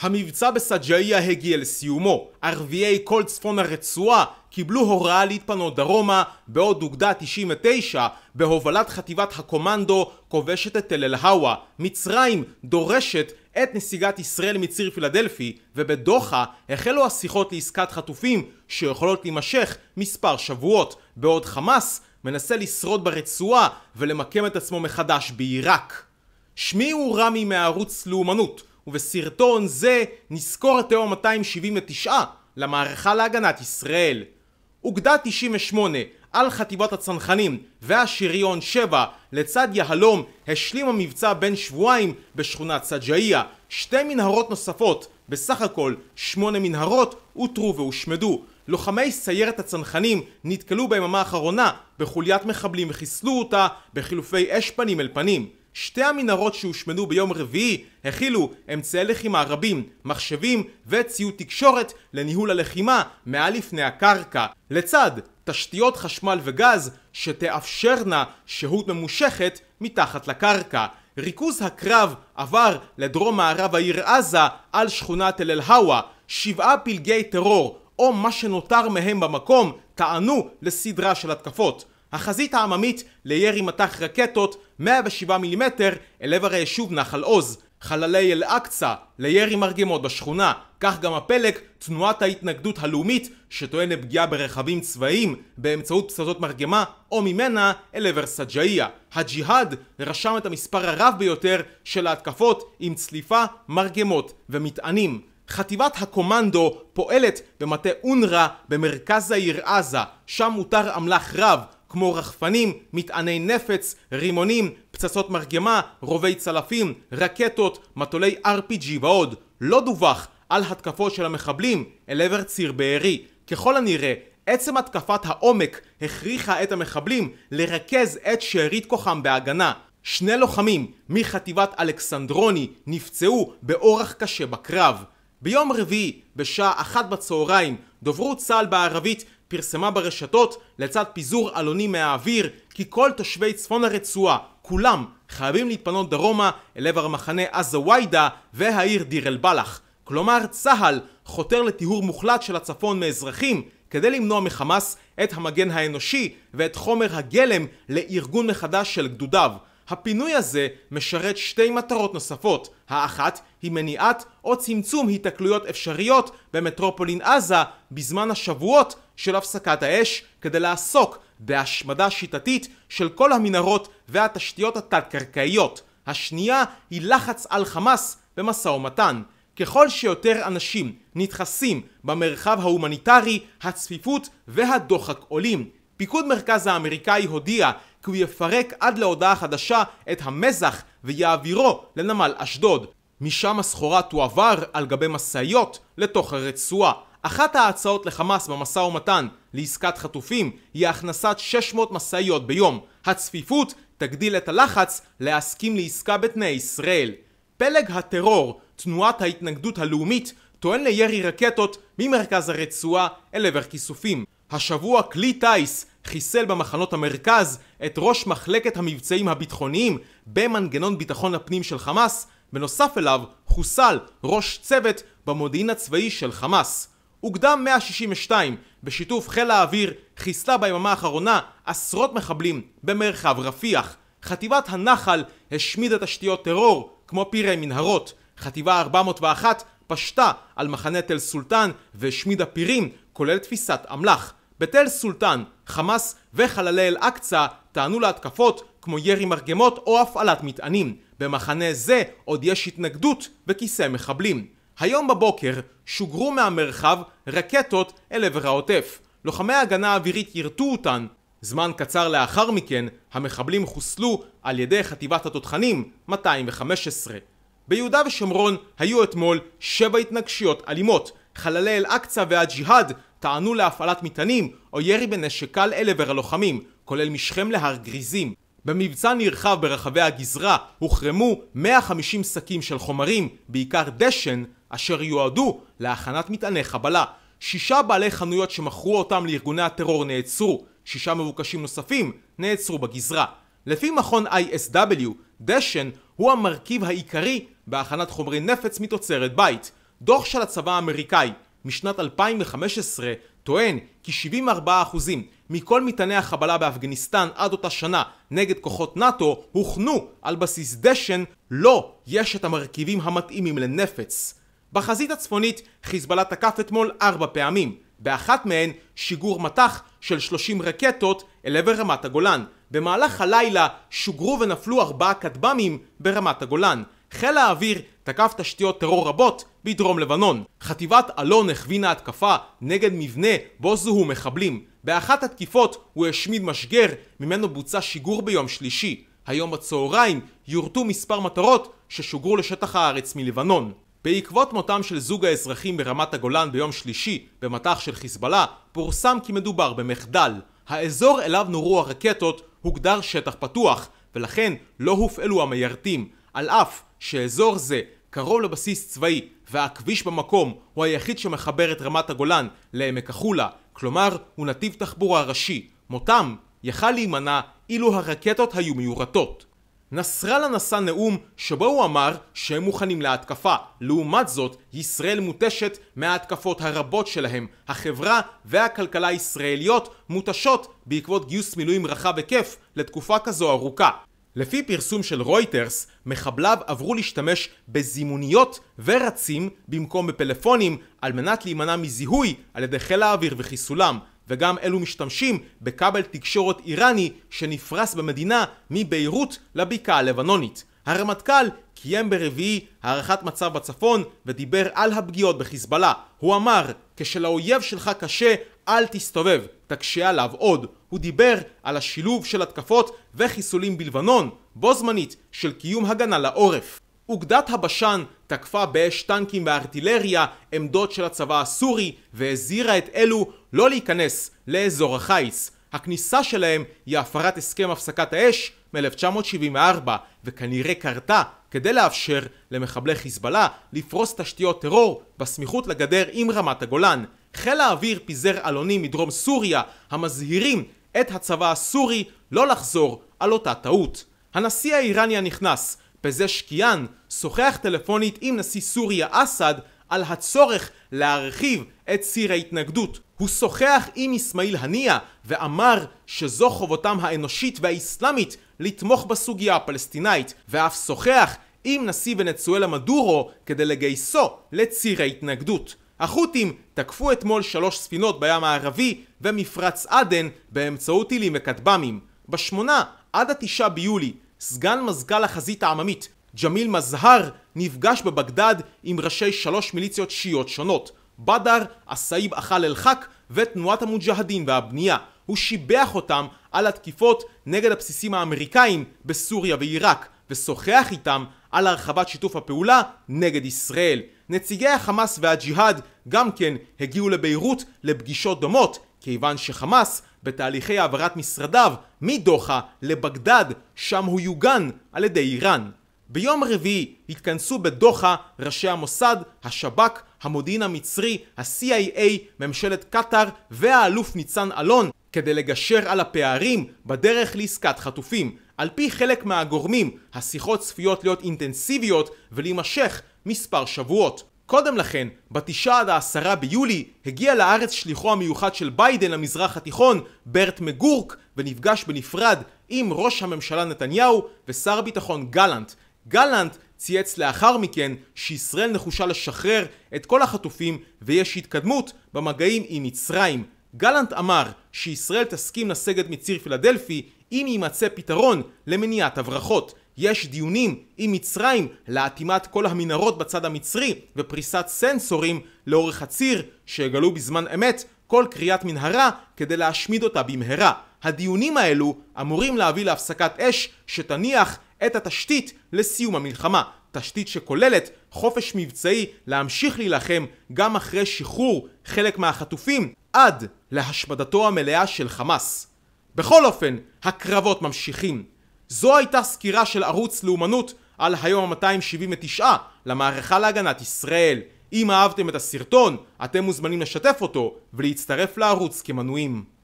המבצע בסג'איה הגיע לסיומו. ערביי כל צפון הרצועה קיבלו הוראה להתפנות דרומה, בעוד אוגדה 99, בהובלת חטיבת הקומנדו, כובשת את תל אל מצרים דורשת את נסיגת ישראל מציר פילדלפי, ובדוחה החלו השיחות לעסקת חטופים, שיכולות להימשך מספר שבועות, בעוד חמאס מנסה לשרוד ברצועה ולמקם את עצמו מחדש בעיראק. שמי הוא רמי מערוץ לאומנות. ובסרטון זה נזכור את 279 למערכה להגנת ישראל. אוגדה 98 על חטיבת הצנחנים והשריון 7 לצד יהלום השלים המבצע בן שבועיים בשכונת סג'איה. שתי מנהרות נוספות, בסך הכל שמונה מנהרות, אותרו והושמדו. לוחמי סיירת הצנחנים נתקלו ביממה האחרונה בחוליית מחבלים וחיסלו אותה בחילופי אש פנים אל פנים. שתי המנהרות שהושמדו ביום רביעי הכילו אמצעי לחימה רבים, מחשבים וציוד תקשורת לניהול הלחימה מעל לפני הקרקע, לצד תשתיות חשמל וגז שתאפשרנה שהות ממושכת מתחת לקרקע. ריכוז הקרב עבר לדרום מערב העיר עזה על שכונת אל אל-הווא. שבעה פלגי טרור, או מה שנותר מהם במקום, טענו לסדרה של התקפות. החזית העממית לירי מטח רקטות 107 מילימטר אל עבר היישוב נחל עוז, חללי אל-אקצא לירי מרגמות בשכונה, כך גם הפלג תנועת ההתנגדות הלאומית שטוען לפגיעה ברכבים צבאיים באמצעות פצצות מרגמה או ממנה אל עבר סג'איה. הג'יהאד רשם את המספר הרב ביותר של ההתקפות עם צליפה, מרגמות ומטענים. חטיבת הקומנדו פועלת במטה אונר"א במרכז העיר עזה, שם מותר אמל"ח רב כמו רחפנים, מטעני נפץ, רימונים, פצצות מרגמה, רובי צלפים, רקטות, מטולי RPG ועוד. לא דווח על התקפות של המחבלים אל עבר ציר בארי. ככל הנראה, עצם התקפת העומק הכריחה את המחבלים לרכז את שארית כוחם בהגנה. שני לוחמים מחטיבת אלכסנדרוני נפצעו באורח קשה בקרב. ביום רביעי, בשעה אחת בצהריים, דוברות צה"ל בערבית פרסמה ברשתות לצד פיזור עלונים מהאוויר כי כל תושבי צפון הרצועה, כולם, חייבים להתפנות דרומה אל עבר המחנה ויידה והעיר דיר אל בלח. כלומר צה"ל חותר לטיהור מוחלט של הצפון מאזרחים כדי למנוע מחמאס את המגן האנושי ואת חומר הגלם לארגון מחדש של גדודיו. הפינוי הזה משרת שתי מטרות נוספות. האחת היא מניעת או צמצום היתקלויות אפשריות במטרופולין עזה בזמן השבועות של הפסקת האש כדי לעסוק בהשמדה שיטתית של כל המנהרות והתשתיות התת-קרקעיות. השנייה היא לחץ על חמאס במשא ומתן. ככל שיותר אנשים נדחסים במרחב ההומניטרי, הצפיפות והדוחק עולים. פיקוד מרכז האמריקאי הודיע כי הוא יפרק עד להודעה חדשה את המזח ויעבירו לנמל אשדוד. משם הסחורה תועבר על גבי משאיות לתוך הרצועה. אחת ההצעות לחמאס במשא ומתן לעסקת חטופים היא הכנסת 600 משאיות ביום. הצפיפות תגדיל את הלחץ להסכים לעסקה בתנאי ישראל. פלג הטרור, תנועת ההתנגדות הלאומית, טוען לירי רקטות ממרכז הרצועה אל עבר כיסופים. השבוע כלי טיס חיסל במחנות המרכז את ראש מחלקת המבצעים הביטחוניים במנגנון ביטחון הפנים של חמאס, בנוסף אליו חוסל ראש צוות במודיעין הצבאי של חמאס. אוגדה 162 בשיתוף חיל האוויר חיסלה ביממה האחרונה עשרות מחבלים במרחב רפיח. חטיבת הנחל השמידה תשתיות טרור כמו פירי מנהרות. חטיבה 401 פשטה על מחנה תל סולטן והשמידה פירים כולל תפיסת אמל"ח. בתל סולטן, חמאס וחללי אל-אקצא טענו להתקפות כמו ירי מרגמות או הפעלת מטענים. במחנה זה עוד יש התנגדות וכיסא מחבלים. היום בבוקר שוגרו מהמרחב רקטות אל עבר העוטף. לוחמי ההגנה האווירית יירטו אותן. זמן קצר לאחר מכן המחבלים חוסלו על ידי חטיבת התותחנים 215. ביהודה ושומרון היו אתמול שבע התנגשויות אלימות. חללי אל-אקצא והג'יהאד טענו להפעלת מטענים או ירי בנשק קל אל עבר הלוחמים, כולל משכם להר גריזים. במבצע נרחב ברחבי הגזרה הוחרמו 150 שקים של חומרים, בעיקר דשן, אשר יועדו להכנת מטעני חבלה. שישה בעלי חנויות שמכרו אותם לארגוני הטרור נעצרו, שישה מבוקשים נוספים נעצרו בגזרה. לפי מכון ISW, דשן הוא המרכיב העיקרי בהכנת חומרי נפץ מתוצרת בית. דוח של הצבא האמריקאי משנת 2015 טוען כי 74% מכל מטעני החבלה באפגניסטן עד אותה שנה נגד כוחות נאט"ו הוכנו על בסיס דשן לא יש את המרכיבים המתאימים לנפץ. בחזית הצפונית חיזבאללה תקף אתמול ארבע פעמים, באחת מהן שיגור מטח של 30 רקטות אל עבר רמת הגולן. במהלך הלילה שוגרו ונפלו ארבעה כטב"מים ברמת הגולן. חיל האוויר תקף תשתיות טרור רבות בדרום לבנון. חטיבת אלון הכווינה התקפה נגד מבנה בו זוהו מחבלים. באחת התקיפות הוא השמיד משגר, ממנו בוצע שיגור ביום שלישי. היום בצהריים יורטו מספר מטרות ששוגרו לשטח הארץ מלבנון. בעקבות מותם של זוג האזרחים ברמת הגולן ביום שלישי, במטח של חיזבאללה, פורסם כי מדובר במחדל. האזור אליו נורו הרקטות הוגדר שטח פתוח, ולכן לא הופעלו המיירטים, על אף שאזור זה קרוב לבסיס צבאי והכביש במקום הוא היחיד שמחבר את רמת הגולן לעמק החולה כלומר הוא נתיב תחבורה ראשי, מותם יכל להימנע אילו הרקטות היו מיורטות. נסראללה נשא נאום שבו הוא אמר שהם מוכנים להתקפה, לעומת זאת ישראל מותשת מההתקפות הרבות שלהם, החברה והכלכלה הישראליות מותשות בעקבות גיוס מילואים רחב היקף לתקופה כזו ארוכה. לפי פרסום של רויטרס, מחבליו עברו להשתמש בזימוניות ורצים במקום בפלאפונים על מנת להימנע מזיהוי על ידי חיל האוויר וחיסולם, וגם אלו משתמשים בכבל תקשורת איראני שנפרס במדינה מביירות לבקעה הלבנונית. הרמטכ"ל קיים ברביעי הערכת מצב בצפון ודיבר על הפגיעות בחיזבאללה. הוא אמר, כשלאויב שלך קשה, אל תסתובב, תקשה עליו עוד. הוא דיבר על השילוב של התקפות וחיסולים בלבנון, בו זמנית של קיום הגנה לעורף. אוגדת הבשן תקפה באש טנקים וארטילריה עמדות של הצבא הסורי והזהירה את אלו לא להיכנס לאזור החיץ. הכניסה שלהם היא הפרת הסכם הפסקת האש מ-1974 וכנראה קרתה כדי לאפשר למחבלי חיזבאללה לפרוס תשתיות טרור בסמיכות לגדר עם רמת הגולן. חיל האוויר פיזר עלונים מדרום סוריה המזהירים את הצבא הסורי לא לחזור על אותה טעות. הנשיא האיראני הנכנס, פזה שקיאן, שוחח טלפונית עם נשיא סוריה אסד על הצורך להרחיב את ציר ההתנגדות. הוא שוחח עם אסמאעיל הנייה ואמר שזו חובתם האנושית והאיסלאמית לתמוך בסוגיה הפלסטינאית, ואף שוחח עם נשיא ונצואלה מדורו כדי לגייסו לציר ההתנגדות. החות'ים תקפו אתמול שלוש ספינות בים הערבי ומפרץ עדן באמצעות טילים וכטב"מים. בשמונה עד התשעה ביולי, סגן מזכ"ל החזית העממית, ג'מיל מזהר, נפגש בבגדד עם ראשי שלוש מיליציות שיעיות שונות. בדר, הסאיב אחל אל-חק ותנועת המוג'הדין והבנייה. הוא שיבח אותם על התקיפות נגד הבסיסים האמריקאים בסוריה ועיראק, ושוחח איתם על הרחבת שיתוף הפעולה נגד ישראל. נציגי החמאס והג'יהאד גם כן הגיעו לביירות לפגישות דומות, כיוון שחמאס בתהליכי העברת משרדיו מדוחה לבגדד, שם הוא יוגן על ידי איראן. ביום רביעי התכנסו בדוחה ראשי המוסד, השב"כ, המודיעין המצרי, ה-CIA, ממשלת קטאר והאלוף ניצן אלון כדי לגשר על הפערים בדרך לעסקת חטופים. על פי חלק מהגורמים, השיחות צפויות להיות אינטנסיביות ולהימשך מספר שבועות. קודם לכן, בתשעה עד העשרה ביולי, הגיע לארץ שליחו המיוחד של ביידן למזרח התיכון, ברט מגורק, ונפגש בנפרד עם ראש הממשלה נתניהו ושר הביטחון גלנט. גלנט צייץ לאחר מכן שישראל נחושה לשחרר את כל החטופים ויש התקדמות במגעים עם מצרים. גלנט אמר שישראל תסכים לסגת מציר פילדלפי אם יימצא פתרון למניעת הברחות. יש דיונים עם מצרים לאטימת כל המנהרות בצד המצרי ופריסת סנסורים לאורך הציר שיגלו בזמן אמת כל קריאת מנהרה כדי להשמיד אותה במהרה. הדיונים האלו אמורים להביא להפסקת אש שתניח את התשתית לסיום המלחמה. תשתית שכוללת חופש מבצעי להמשיך להילחם גם אחרי שחרור חלק מהחטופים עד להשמדתו המלאה של חמאס. בכל אופן, הקרבות ממשיכים. זו הייתה סקירה של ערוץ לאומנות על היום ה-279 למערכה להגנת ישראל. אם אהבתם את הסרטון, אתם מוזמנים לשתף אותו ולהצטרף לערוץ כמנויים.